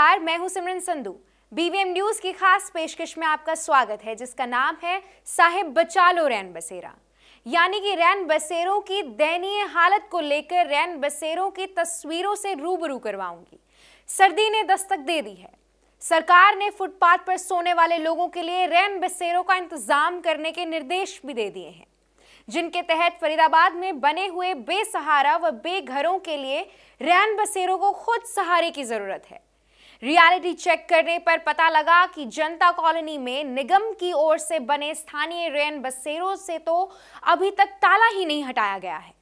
नमस्कार मैं हूं सिमरन संधू बीवीएम न्यूज की खास पेशकश में आपका स्वागत है जिसका नाम है साहिब बचालो रैन बसेरा यानी कि रैन बसेरों की दयनीय हालत को लेकर रैन बसेरों की तस्वीरों से रूबरू करवाऊंगी सर्दी ने दस्तक दे दी है सरकार ने फुटपाथ पर सोने वाले लोगों के लिए रैन बसेरों का इंतजाम करने के निर्देश भी दे दिए हैं जिनके तहत फरीदाबाद में बने हुए बेसहारा व बेघरों के लिए रैन बसेरों को खुद सहारे की जरूरत है रियलिटी चेक करने पर पता लगा कि जनता कॉलोनी में निगम की ओर से बने स्थानीय रेन बसेरों से तो अभी तक ताला ही नहीं हटाया गया है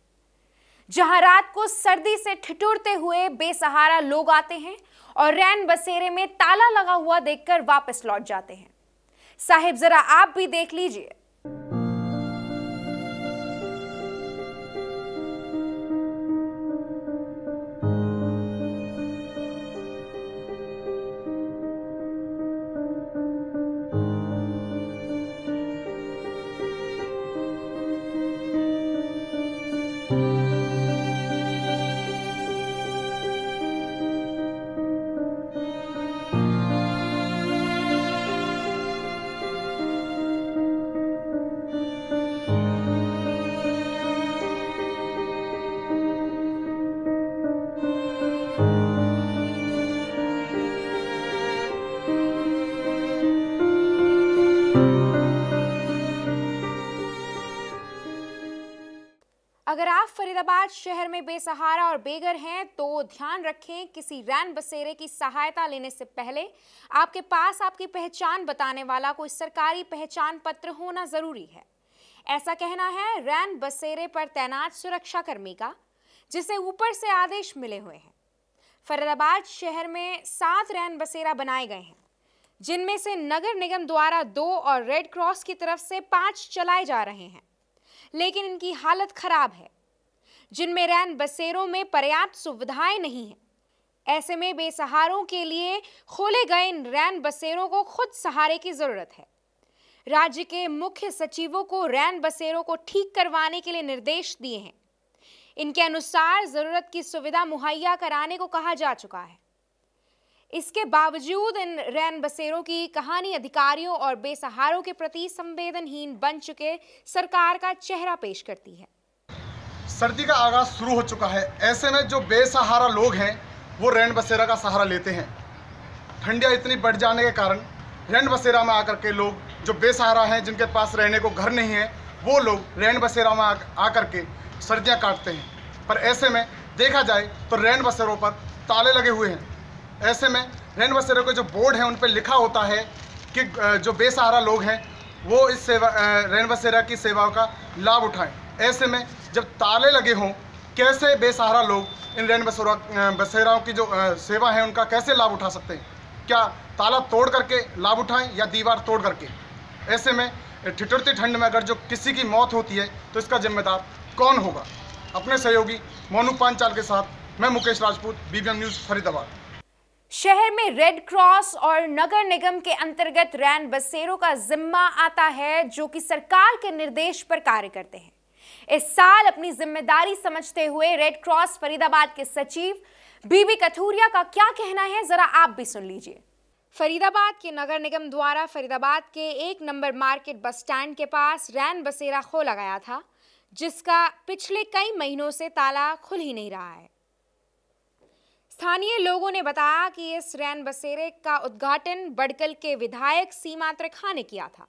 जहां रात को सर्दी से ठिठुरते हुए बेसहारा लोग आते हैं और रैन बसेरे में ताला लगा हुआ देखकर वापस लौट जाते हैं साहिब जरा आप भी देख लीजिए अगर आप फरीदाबाद शहर में बेसहारा और बेघर हैं तो ध्यान रखें किसी रैन बसेरे की सहायता लेने से पहले आपके पास आपकी पहचान बताने वाला कोई सरकारी पहचान पत्र होना जरूरी है ऐसा कहना है रैन बसेरे पर तैनात सुरक्षाकर्मी का जिसे ऊपर से आदेश मिले हुए हैं फरीदाबाद शहर में सात रैन बसेरा बनाए गए हैं जिनमें से नगर निगम द्वारा दो और रेड क्रॉस की तरफ से पांच चलाए जा रहे हैं लेकिन इनकी हालत खराब है जिनमें रैन बसेरों में पर्याप्त सुविधाएं नहीं हैं ऐसे में बेसहारों के लिए खोले गए इन रैन बसेरों को खुद सहारे की ज़रूरत है राज्य के मुख्य सचिवों को रैन बसेरों को ठीक करवाने के लिए निर्देश दिए हैं इनके अनुसार ज़रूरत की सुविधा मुहैया कराने को कहा जा चुका है इसके बावजूद इन रैन बसेरों की कहानी अधिकारियों और बेसहारों के प्रति संवेदनहीन बन चुके सरकार का चेहरा पेश करती है सर्दी का आगाज शुरू हो चुका है ऐसे में जो बेसहारा लोग हैं वो रैन बसेरा का सहारा लेते हैं ठंडियाँ इतनी बढ़ जाने के कारण रैन बसेरा में आकर के लोग जो बेसहारा हैं जिनके पास रहने को घर नहीं है वो लोग रैन बसेरा में आकर के सर्दियाँ काटते हैं पर ऐसे में देखा जाए तो रैन बसेरों पर ताले लगे हुए हैं ऐसे में रैन बसेरों के जो बोर्ड हैं उन पर लिखा होता है कि जो बेसहारा लोग हैं वो इस सेवा रैन बसेरा की सेवाओं का लाभ उठाएं ऐसे में जब ताले लगे हों कैसे बेसहारा लोग इन रैन बसेरा बसेराओं की जो सेवा है उनका कैसे लाभ उठा सकते हैं क्या ताला तोड़ करके लाभ उठाएं या दीवार तोड़ करके ऐसे में ठिठुरती ठंड में अगर जो किसी की मौत होती है तो इसका जिम्मेदार कौन होगा अपने सहयोगी मोनू पांचाल के साथ मैं मुकेश राजपूत बीबीएम न्यूज़ फरीदाबाद शहर में रेड क्रॉस और नगर निगम के अंतर्गत रैन बसेरों का जिम्मा आता है जो कि सरकार के निर्देश पर कार्य करते हैं इस साल अपनी जिम्मेदारी समझते हुए रेड क्रॉस फरीदाबाद के सचिव बीबी कथूरिया का क्या कहना है जरा आप भी सुन लीजिए फरीदाबाद के नगर निगम द्वारा फरीदाबाद के एक नंबर मार्केट बस स्टैंड के पास रैन बसेरा खोला गया था जिसका पिछले कई महीनों से ताला खुल ही नहीं रहा है स्थानीय लोगों ने बताया कि इस रैन बसेरे का उद्घाटन बड़कल के विधायक सीमा त्रिखा ने किया था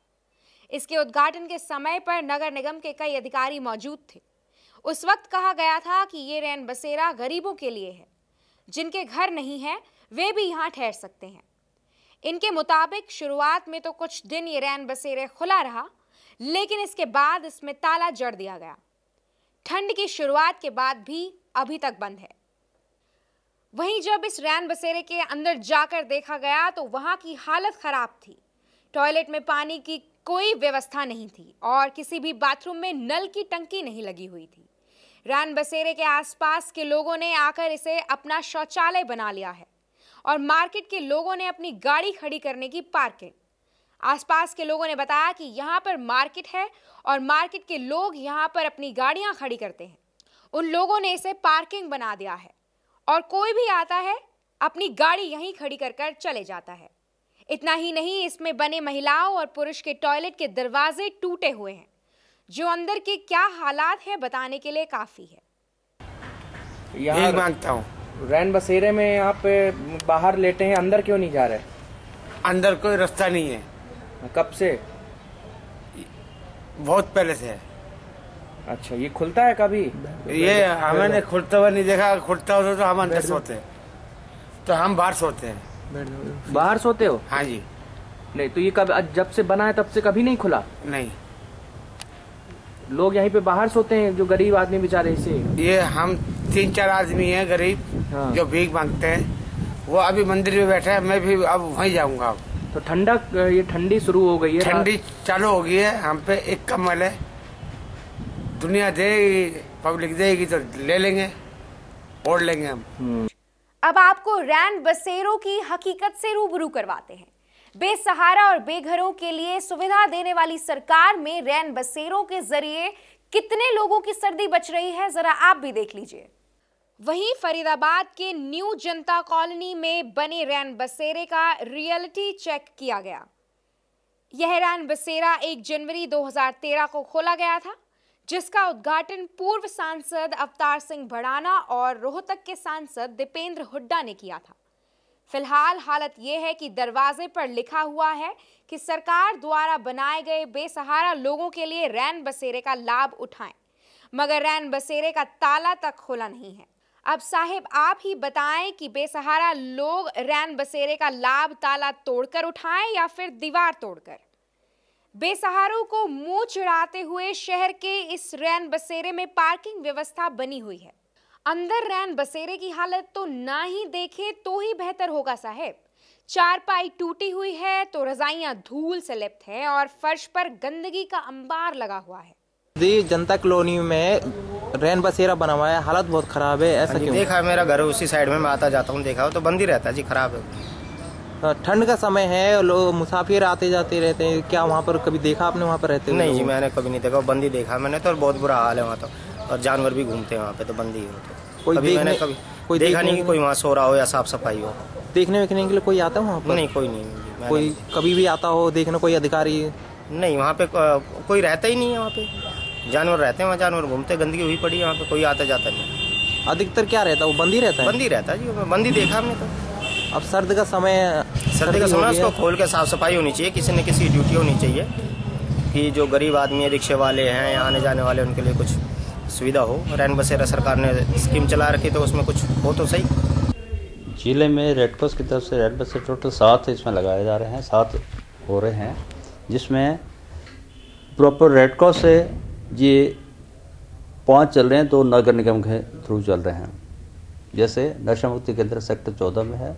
इसके उद्घाटन के समय पर नगर निगम के कई अधिकारी मौजूद थे उस वक्त कहा गया था कि ये रैन बसेरा गरीबों के लिए है जिनके घर नहीं है वे भी यहाँ ठहर सकते हैं इनके मुताबिक शुरुआत में तो कुछ दिन ये रैन बसेरे खुला रहा लेकिन इसके बाद इसमें ताला जड़ दिया गया ठंड की शुरुआत के बाद भी अभी तक बंद है वहीं जब इस रैन बसेरे के अंदर जाकर देखा गया तो वहाँ की हालत ख़राब थी टॉयलेट में पानी की कोई व्यवस्था नहीं थी और किसी भी बाथरूम में नल की टंकी नहीं लगी हुई थी रैन बसेरे के आसपास के लोगों ने आकर इसे अपना शौचालय बना लिया है और मार्केट के लोगों ने अपनी गाड़ी खड़ी करने की पार्किंग आसपास के लोगों ने बताया कि यहाँ पर मार्केट है और मार्केट के लोग यहाँ पर अपनी गाड़ियाँ खड़ी करते हैं उन लोगों ने इसे पार्किंग बना दिया है और कोई भी आता है अपनी गाड़ी यहीं खड़ी कर कर चले जाता है इतना ही नहीं इसमें बने महिलाओं और पुरुष के टॉयलेट के दरवाजे टूटे हुए हैं जो अंदर के क्या हालात हैं बताने के लिए काफ़ी है यही मांगता हूँ रैन बसेरे में आप बाहर लेटे हैं अंदर क्यों नहीं जा रहे अंदर कोई रास्ता नहीं है कब से बहुत पहले से है अच्छा ये खुलता है कभी ये हमने खुलता हुआ नहीं देखा खुलता होता तो हम अंदर सोते हैं तो हम बाहर सोते हैं बाहर सोते हो हाँ जी नहीं तो ये कब जब से बना है तब से कभी नहीं खुला नहीं लोग यहीं पे बाहर सोते हैं जो गरीब आदमी बेचारे से ये हम तीन चार आदमी हैं गरीब हाँ। जो भीख मांगते हैं वो अभी मंदिर में बैठे हैं मैं भी अब वहीं जाऊंगा अब तो ठंडक ये ठंडी शुरू हो गई है ठंडी चालू हो गई है हम पे एक कमल है दुनिया देगी पब्लिक देगी तो ले लेंगे ओढ़ लेंगे हम हम्म। अब आपको रैन बसेरों की हकीकत से रूबरू करवाते हैं बेसहारा और बेघरों के लिए सुविधा देने वाली सरकार में रैन बसेरों के जरिए कितने लोगों की सर्दी बच रही है जरा आप भी देख लीजिए वहीं फरीदाबाद के न्यू जनता कॉलोनी में बने रैन बसेरे का रियलिटी चेक किया गया यह रैन बसेरा 1 जनवरी 2013 को खोला गया था जिसका उद्घाटन पूर्व सांसद अवतार सिंह भड़ाना और रोहतक के सांसद दीपेंद्र हुड्डा ने किया था फिलहाल हालत यह है कि दरवाजे पर लिखा हुआ है कि सरकार द्वारा बनाए गए बेसहारा लोगों के लिए रैन बसेरे का लाभ उठाएं मगर रैन बसेरे का ताला तक खोला नहीं है अब साहेब आप ही बताएं कि बेसहारा लोग रैन बसेरे का लाभ ताला तोड़कर उठाएं या फिर दीवार तोड़कर बेसहारों को मुंह चिड़ाते हुए शहर के इस रैन बसेरे में पार्किंग व्यवस्था बनी हुई है अंदर रैन बसेरे की हालत तो ना ही देखे तो ही बेहतर होगा साहेब चारपाई टूटी हुई है तो रजाइयां धूल से लिप्त हैं और फर्श पर गंदगी का अंबार लगा हुआ है जनता कॉलोनी में रैन बसेरा बना हुआ है हालत बहुत खराब है ऐसा हाँ क्यों देखा मेरा घर उसी साइड में मैं आता जाता हूँ देखा तो बंद ही रहता है जी खराब है ठंड का समय है लोग मुसाफिर आते जाते रहते हैं क्या वहाँ पर कभी देखा आपने वहाँ पर रहते नहीं जी मैंने कभी नहीं देखा बंदी देखा मैंने तो बहुत बुरा हाल है वहाँ तो और जानवर भी घूमते हैं वहाँ पे तो बंदी होते कोई कभी मैंने कभी कोई देखा नहीं कि कोई वहाँ सो रहा हो या साफ सफाई हो देखने वेखने के लिए कोई आता है वहाँ पर नहीं कोई नहीं कोई कभी भी आता हो देखने कोई अधिकारी नहीं वहाँ पे कोई रहता ही नहीं है वहाँ पे जानवर रहते हैं वहाँ जानवर घूमते गंदगी हुई पड़ी है वहाँ पे कोई आता जाता नहीं अधिकतर क्या रहता है वो बंदी रहता है बंदी रहता है जी बंदी देखा हमने तो अब सर्द का समय सर्दी का समय उसको खोल के साफ सफाई होनी चाहिए किसी न किसी ड्यूटी होनी चाहिए कि जो गरीब आदमी है रिक्शे वाले हैं या आने जाने वाले उनके लिए कुछ सुविधा हो रैन बसेरा सरकार ने स्कीम चला रखी तो उसमें कुछ हो तो सही जिले में रेडक्रॉस की तरफ से रेड बसे टोटल सात इसमें लगाए जा रहे हैं सात हो रहे हैं जिसमें प्रॉपर रेड क्रॉस से ये पांच चल रहे हैं तो नगर निगम के थ्रू चल रहे हैं जैसे नशा मुक्ति केंद्र सेक्टर चौदह में है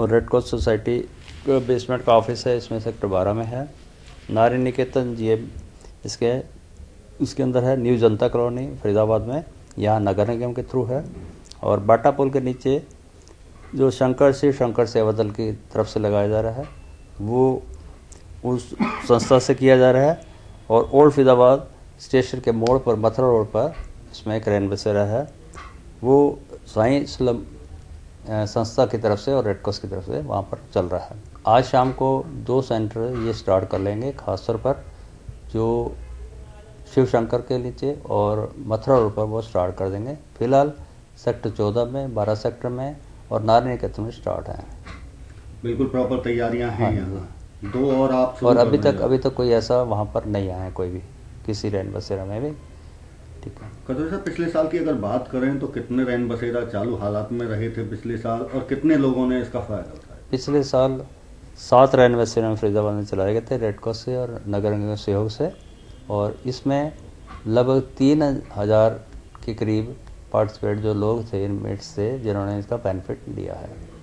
और रेड क्रॉस सोसाइटी बेसमेंट का ऑफिस है इसमें सेक्टर बारह में है नारी निकेतन जी इसके इसके अंदर है न्यू जनता कॉलोनी फरीदाबाद में यहाँ नगर निगम के थ्रू है और बाटा पुल के नीचे जो शंकर से शंकर सेवा दल की तरफ से लगाया जा रहा है वो उस संस्था से किया जा रहा है और ओल्ड फरीदाबाद स्टेशन के मोड़ पर मथुरा रोड पर इसमें एक रेन बसेरा है वो साई संस्था की तरफ से और रेडक्रॉस की तरफ से वहाँ पर चल रहा है आज शाम को दो सेंटर ये स्टार्ट कर लेंगे खासतौर पर जो शिव शंकर के नीचे और मथुरा रोड पर वो स्टार्ट कर देंगे फिलहाल सेक्टर चौदह में बारह सेक्टर में और नारायण क्षेत्र में स्टार्ट है बिल्कुल प्रॉपर तैयारियां हैं हाँ। दो और आप और अभी तक अभी तक कोई ऐसा वहाँ पर नहीं आया है कोई भी किसी रैन बसेरा में भी कदर सर पिछले साल की अगर बात करें तो कितने रैन बसेरा चालू हालात में रहे थे पिछले साल और कितने लोगों ने इसका फायदा उठाया पिछले साल सात रैन बसेरा में फरीदाबाद में चलाए गए थे रेडक्रॉस से और नगर निगम सहयोग से और इसमें लगभग तीन हज़ार के करीब पार्टिसिपेट जो लोग थे इनमेट्स से जिन्होंने इसका बेनिफिट लिया है